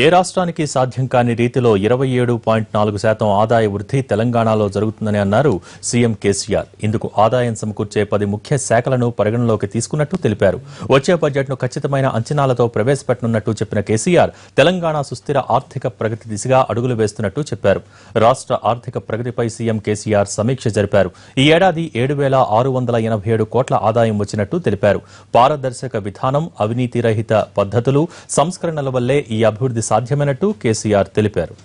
ఏ రాష్ట్రానికి సాధ్యం కాని రీతిలో ఇరవై ఏడు పాయింట్ నాలుగు శాతం ఆదాయ వృద్ధి తెలంగాణలో జరుగుతుందని అన్నారు సీఎం కేసీఆర్ ఇందుకు ఆదాయం సమకూర్చే పది ముఖ్య శాఖలను పరిగణలోకి తీసుకున్నట్టు తెలిపారు వచ్చే బడ్జెట్ను ఖచ్చితమైన అంచనాలతో ప్రవేశపెట్టనున్నట్టు చెప్పిన కేసీఆర్ తెలంగాణ సుస్థిర ఆర్థిక ప్రగతి దిశగా అడుగులు వేస్తున్నట్టు చెప్పారు రాష్ట్ర ఆర్థిక ప్రగతిపై సీఎం కేసీఆర్ సమీక్ష జరిపారు ఈ ఏడాది ఏడు వేల ఆరు వందల ఎనభై ఏడు కోట్ల ఆదాయం వచ్చినట్టు తెలిపారు పారదర్శక విధానం అవినీతి రహిత పద్ధతులు సంస్కరణల వల్లే ఈ అభివృద్ధి ఇది సాధ్యమైనట్టు కేసీఆర్ తెలిపారు